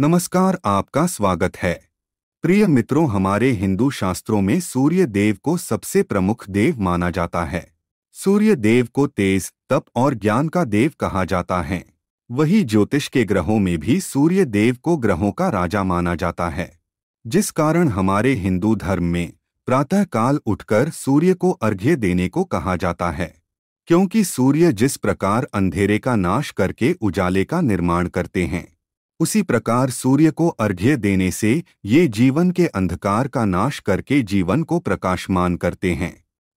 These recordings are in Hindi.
नमस्कार आपका स्वागत है प्रिय मित्रों हमारे हिंदू शास्त्रों में सूर्य देव को सबसे प्रमुख देव माना जाता है सूर्य देव को तेज तप और ज्ञान का देव कहा जाता है वही ज्योतिष के ग्रहों में भी सूर्य देव को ग्रहों का राजा माना जाता है जिस कारण हमारे हिंदू धर्म में प्रातःकाल उठकर सूर्य को अर्घ्य देने को कहा जाता है क्योंकि सूर्य जिस प्रकार अंधेरे का नाश करके उजाले का निर्माण करते हैं उसी प्रकार सूर्य को अर्घ्य देने से ये जीवन के अंधकार का नाश करके जीवन को प्रकाशमान करते हैं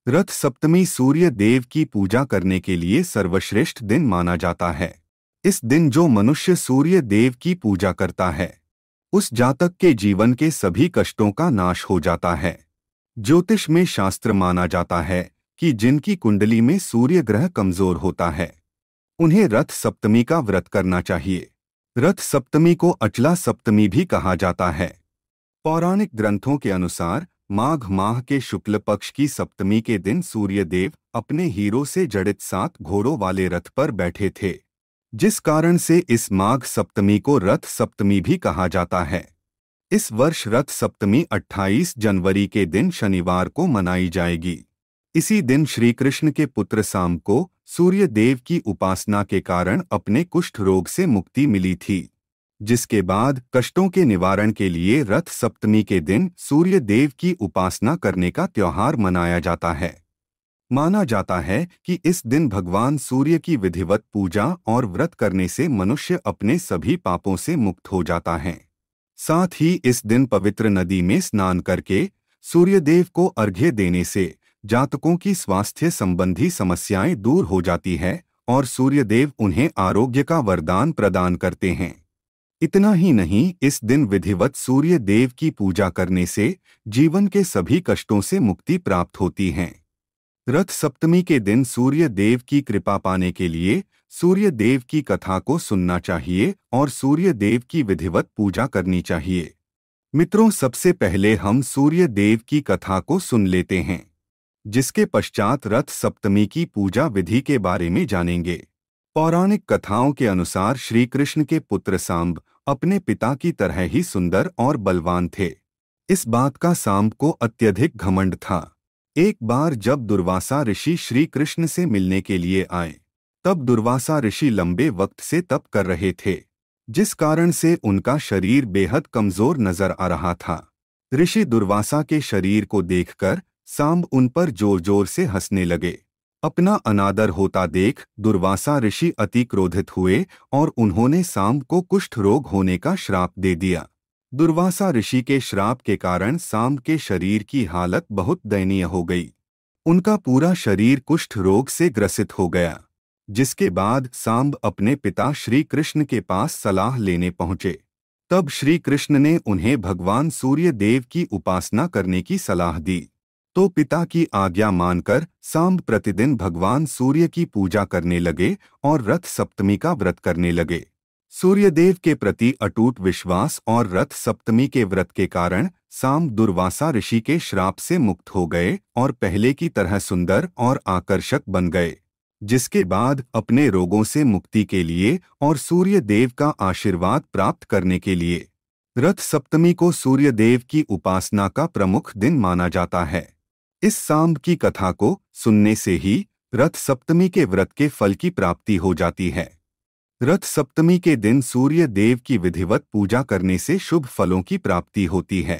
रथ सप्तमी सूर्य देव की पूजा करने के लिए सर्वश्रेष्ठ दिन माना जाता है इस दिन जो मनुष्य सूर्य देव की पूजा करता है उस जातक के जीवन के सभी कष्टों का नाश हो जाता है ज्योतिष में शास्त्र माना जाता है कि जिनकी कुंडली में सूर्य ग्रह कमजोर होता है उन्हें रथ सप्तमी का व्रत करना चाहिए रथ सप्तमी को अचला सप्तमी भी कहा जाता है पौराणिक ग्रंथों के अनुसार माघ माह के शुक्ल पक्ष की सप्तमी के दिन सूर्यदेव अपने हीरो से जड़ित सात घोड़ों वाले रथ पर बैठे थे जिस कारण से इस माघ सप्तमी को रथ सप्तमी भी कहा जाता है इस वर्ष रथ सप्तमी 28 जनवरी के दिन शनिवार को मनाई जाएगी इसी दिन श्री कृष्ण के पुत्र साम को सूर्य देव की उपासना के कारण अपने कुष्ठ रोग से मुक्ति मिली थी जिसके बाद कष्टों के निवारण के लिए रथ सप्तमी के दिन सूर्य देव की उपासना करने का त्यौहार मनाया जाता है माना जाता है कि इस दिन भगवान सूर्य की विधिवत पूजा और व्रत करने से मनुष्य अपने सभी पापों से मुक्त हो जाता है साथ ही इस दिन पवित्र नदी में स्नान करके सूर्यदेव को अर्घ्य देने से जातकों की स्वास्थ्य संबंधी समस्याएं दूर हो जाती है और सूर्यदेव उन्हें आरोग्य का वरदान प्रदान करते हैं इतना ही नहीं इस दिन विधिवत सूर्य देव की पूजा करने से जीवन के सभी कष्टों से मुक्ति प्राप्त होती है रथ सप्तमी के दिन सूर्य देव की कृपा पाने के लिए सूर्य देव की कथा को सुनना चाहिए और सूर्य देव की विधिवत पूजा करनी चाहिए मित्रों सबसे पहले हम सूर्य देव की कथा को सुन लेते हैं जिसके पश्चात रथ सप्तमी की पूजा विधि के बारे में जानेंगे पौराणिक कथाओं के अनुसार श्री कृष्ण के पुत्र सांब अपने पिता की तरह ही सुंदर और बलवान थे इस बात का सांब को अत्यधिक घमंड था एक बार जब दुर्वासा ऋषि श्री कृष्ण से मिलने के लिए आए तब दुर्वासा ऋषि लंबे वक्त से तप कर रहे थे जिस कारण से उनका शरीर बेहद कमजोर नजर आ रहा था ऋषि दुर्वासा के शरीर को देखकर सांब उन पर जोर जोर से हंसने लगे अपना अनादर होता देख दुर्वासा ऋषि अति क्रोधित हुए और उन्होंने सांब को कुष्ठ रोग होने का श्राप दे दिया दुर्वासा ऋषि के श्राप के कारण सांब के शरीर की हालत बहुत दयनीय हो गई उनका पूरा शरीर कुष्ठ रोग से ग्रसित हो गया जिसके बाद सांब अपने पिता श्री कृष्ण के पास सलाह लेने पहुंचे तब श्री कृष्ण ने उन्हें भगवान सूर्य देव की उपासना करने की सलाह दी तो पिता की आज्ञा मानकर सांब प्रतिदिन भगवान सूर्य की पूजा करने लगे और रथ सप्तमी का व्रत करने लगे सूर्यदेव के प्रति अटूट विश्वास और रथ सप्तमी के व्रत के कारण सांब दुर्वासा ऋषि के श्राप से मुक्त हो गए और पहले की तरह सुंदर और आकर्षक बन गए जिसके बाद अपने रोगों से मुक्ति के लिए और सूर्य देव का आशीर्वाद प्राप्त करने के लिए रथ सप्तमी को सूर्य देव की उपासना का प्रमुख दिन माना जाता है इस सांब की कथा को सुनने से ही रथ सप्तमी के व्रत के फल की प्राप्ति हो जाती है रथ सप्तमी के दिन सूर्य देव की विधिवत पूजा करने से शुभ फलों की प्राप्ति होती है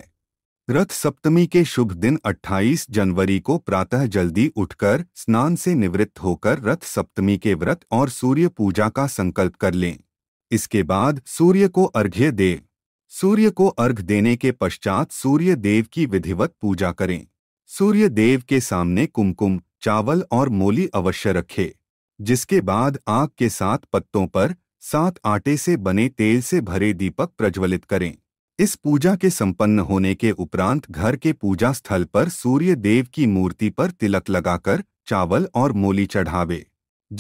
रथ सप्तमी के शुभ दिन 28 जनवरी को प्रातः जल्दी उठकर स्नान से निवृत्त होकर रथ सप्तमी के व्रत और सूर्य पूजा का संकल्प कर लें इसके बाद सूर्य को अर्घ्य दे सूर्य को अर्घ देने के पश्चात सूर्य देव की विधिवत पूजा करें सूर्य देव के सामने कुमकुम चावल और मोली अवश्य रखे जिसके बाद आग के साथ पत्तों पर सात आटे से बने तेल से भरे दीपक प्रज्वलित करें इस पूजा के संपन्न होने के उपरांत घर के पूजा स्थल पर सूर्य देव की मूर्ति पर तिलक लगाकर चावल और मोली चढ़ावे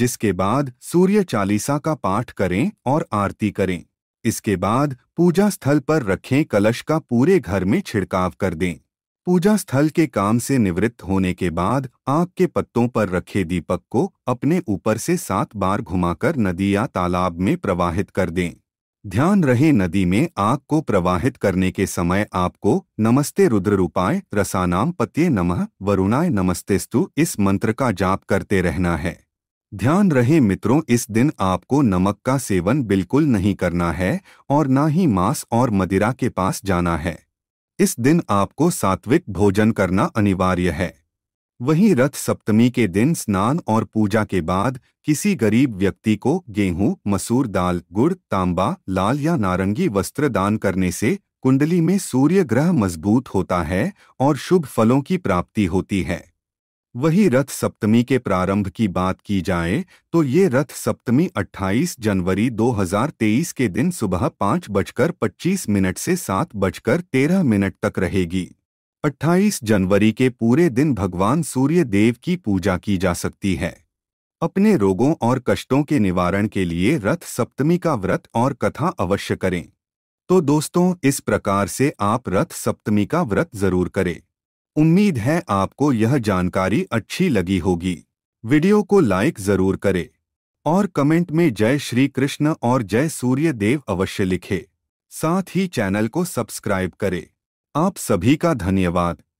जिसके बाद सूर्य चालीसा का पाठ करें और आरती करें इसके बाद पूजा स्थल पर रखें कलश का पूरे घर में छिड़काव कर दें पूजा स्थल के काम से निवृत्त होने के बाद आग के पत्तों पर रखे दीपक को अपने ऊपर से सात बार घुमाकर नदी या तालाब में प्रवाहित कर दें ध्यान रहे नदी में आग को प्रवाहित करने के समय आपको नमस्ते रुद्र रूपाय रसानाम पत्ये नमः वरुणाय स्तु इस मंत्र का जाप करते रहना है ध्यान रहे मित्रों इस दिन आपको नमक का सेवन बिल्कुल नहीं करना है और न ही मांस और मदिरा के पास जाना है इस दिन आपको सात्विक भोजन करना अनिवार्य है वहीं रथ सप्तमी के दिन स्नान और पूजा के बाद किसी गरीब व्यक्ति को गेहूं मसूर दाल गुड़ तांबा लाल या नारंगी वस्त्र दान करने से कुंडली में सूर्य ग्रह मजबूत होता है और शुभ फलों की प्राप्ति होती है वही रथ सप्तमी के प्रारंभ की बात की जाए तो ये रथ सप्तमी 28 जनवरी 2023 के दिन सुबह पाँच बजकर पच्चीस मिनट से सात बजकर तेरह मिनट तक रहेगी 28 जनवरी के पूरे दिन भगवान सूर्य देव की पूजा की जा सकती है अपने रोगों और कष्टों के निवारण के लिए रथ सप्तमी का व्रत और कथा अवश्य करें तो दोस्तों इस प्रकार से आप रथ सप्तमी का व्रत जरूर करें उम्मीद है आपको यह जानकारी अच्छी लगी होगी वीडियो को लाइक जरूर करें और कमेंट में जय श्री कृष्ण और जय सूर्य देव अवश्य लिखें साथ ही चैनल को सब्सक्राइब करें आप सभी का धन्यवाद